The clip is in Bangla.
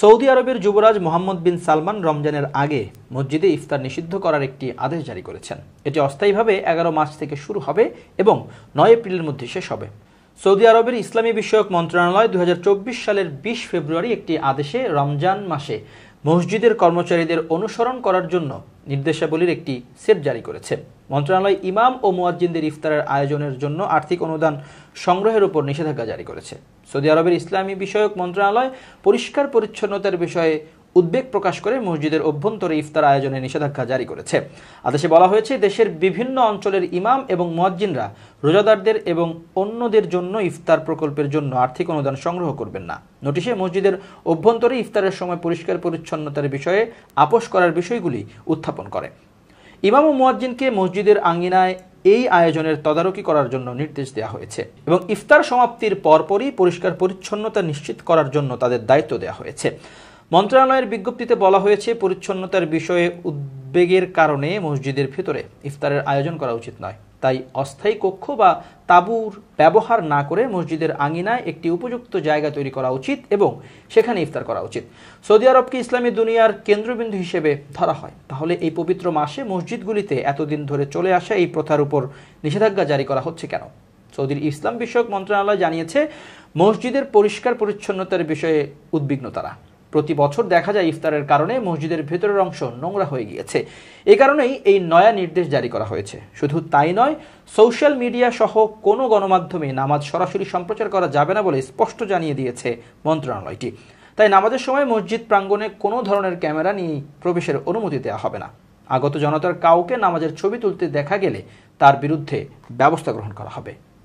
সৌদি আরবের যুবরাজ মোহাম্মদ বিন সালমান রমজানের আগে মসজিদে ইফতার নিষিদ্ধ করার একটি আদেশ জারি করেছেন এটি অস্থায়ীভাবে এগারো মার্চ থেকে শুরু হবে এবং নয় এপ্রিলের মধ্যে শেষ হবে সৌদি আরবের ইসলামী বিষয়ক মন্ত্রণালয় দু সালের ২০ ফেব্রুয়ারি একটি আদেশে রমজান মাসে মসজিদের কর্মচারীদের অনুসরণ করার জন্য নির্দেশাবলীর একটি সেট জারি করেছে মন্ত্রণালয় ইমাম ও মুয়াজ্জিনদের ইফতারের আয়োজনের জন্য আর্থিক অনুদান সংগ্রহের উপর নিষেধাজ্ঞা জারি করেছে সৌদি আরবের ইসলামী বিষয়ক মন্ত্রণালয় পরিষ্কার পরিচ্ছন্নতার বিষয়ে উদ্বেগ প্রকাশ করে মসজিদের অভ্যন্তরে ইফতার আয়োজনে নিষেধাজ্ঞা জারি করেছে আদেশে বলা হয়েছে দেশের বিভিন্ন অঞ্চলের ইমাম এবং মজ্জিনরা রোজাদারদের এবং অন্যদের জন্য ইফতার প্রকল্পের জন্য আর্থিক অনুদান সংগ্রহ করবেন না নোটিশে মসজিদের অভ্যন্তরে ইফতারের সময় পরিষ্কার পরিচ্ছন্নতার বিষয়ে আপোষ করার বিষয়গুলি উত্থাপন করে ইমাম ও মুয়াজ্জিনকে মসজিদের আঙ্গিনায় এই আয়োজনের তদারকি করার জন্য নির্দেশ দেওয়া হয়েছে এবং ইফতার সমাপ্তির পরপরই পরিষ্কার পরিচ্ছন্নতা নিশ্চিত করার জন্য তাদের দায়িত্ব দেওয়া হয়েছে মন্ত্রণালয়ের বিজ্ঞপ্তিতে বলা হয়েছে পরিচ্ছন্নতার বিষয়ে উদ্বেগের কারণে মসজিদের ভেতরে ইফতারের আয়োজন করা উচিত নয় তাই অস্থায়ী কক্ষ বা তাবুর ব্যবহার না করে মসজিদের আঙিনায় একটি উপযুক্ত জায়গা তৈরি করা উচিত এবং সেখানে ইফতার করা উচিত সৌদি আরবকে ইসলামী দুনিয়ার কেন্দ্রবিন্দু হিসেবে ধরা হয় তাহলে এই পবিত্র মাসে মসজিদগুলিতে এতদিন ধরে চলে আসা এই প্রথার উপর নিষেধাজ্ঞা জারি করা হচ্ছে কেন সৌদির ইসলাম বিষয়ক মন্ত্রণালয় জানিয়েছে মসজিদের পরিষ্কার পরিচ্ছন্নতার বিষয়ে উদ্বিগ্ন তারা প্রতি বছর দেখা যায় ইফতারের কারণে মসজিদের ভেতরের অংশ নোংরা হয়ে গিয়েছে এ কারণেই এই নয়া নির্দেশ জারি করা হয়েছে শুধু তাই নয় সোশ্যাল মিডিয়া সহ কোনো গণমাধ্যমে নামাজ সরাসরি সম্প্রচার করা যাবে না বলে স্পষ্ট জানিয়ে দিয়েছে মন্ত্রণালয়টি তাই নামাজের সময় মসজিদ প্রাঙ্গণে কোনো ধরনের ক্যামেরা নিয়ে প্রবেশের অনুমতি দেওয়া হবে না আগত জনতার কাউকে নামাজের ছবি তুলতে দেখা গেলে তার বিরুদ্ধে ব্যবস্থা গ্রহণ করা হবে